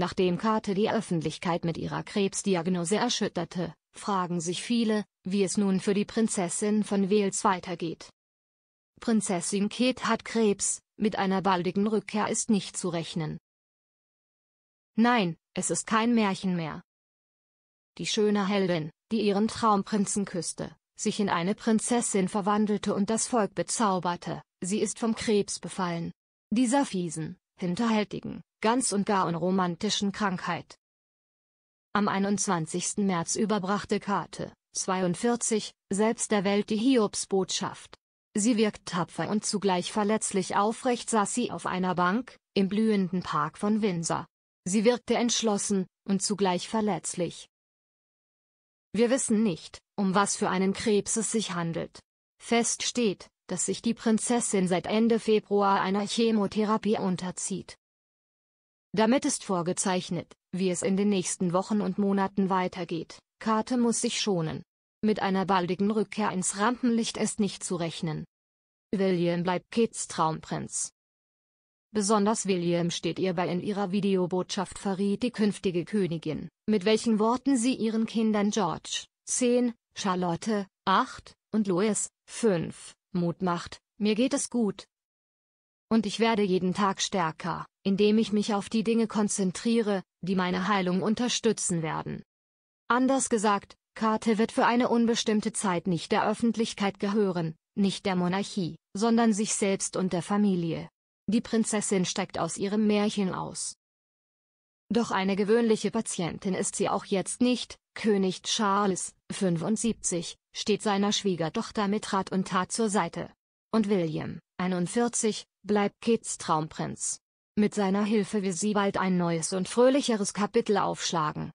Nachdem Kate die Öffentlichkeit mit ihrer Krebsdiagnose erschütterte, fragen sich viele, wie es nun für die Prinzessin von Wales weitergeht. Prinzessin Kate hat Krebs, mit einer baldigen Rückkehr ist nicht zu rechnen. Nein, es ist kein Märchen mehr. Die schöne Heldin, die ihren Traumprinzen küsste, sich in eine Prinzessin verwandelte und das Volk bezauberte, sie ist vom Krebs befallen. Dieser fiesen, hinterhältigen, ganz und gar unromantischen Krankheit. Am 21. März überbrachte Kate, 42, selbst der Welt die Hiobsbotschaft. Sie wirkt tapfer und zugleich verletzlich aufrecht saß sie auf einer Bank, im blühenden Park von Windsor. Sie wirkte entschlossen, und zugleich verletzlich. Wir wissen nicht, um was für einen Krebs es sich handelt. Fest steht, dass sich die Prinzessin seit Ende Februar einer Chemotherapie unterzieht. Damit ist vorgezeichnet, wie es in den nächsten Wochen und Monaten weitergeht. Karte muss sich schonen. Mit einer baldigen Rückkehr ins Rampenlicht ist nicht zu rechnen. William bleibt Kids Traumprinz. Besonders William steht ihr bei in ihrer Videobotschaft verriet die künftige Königin, mit welchen Worten sie ihren Kindern George, 10, Charlotte, 8, und Louis, 5, Mut macht, mir geht es gut. Und ich werde jeden Tag stärker indem ich mich auf die Dinge konzentriere, die meine Heilung unterstützen werden. Anders gesagt, Kate wird für eine unbestimmte Zeit nicht der Öffentlichkeit gehören, nicht der Monarchie, sondern sich selbst und der Familie. Die Prinzessin steigt aus ihrem Märchen aus. Doch eine gewöhnliche Patientin ist sie auch jetzt nicht, König Charles, 75, steht seiner Schwiegertochter mit Rat und Tat zur Seite. Und William, 41, bleibt Kates Traumprinz. Mit seiner Hilfe will sie bald ein neues und fröhlicheres Kapitel aufschlagen.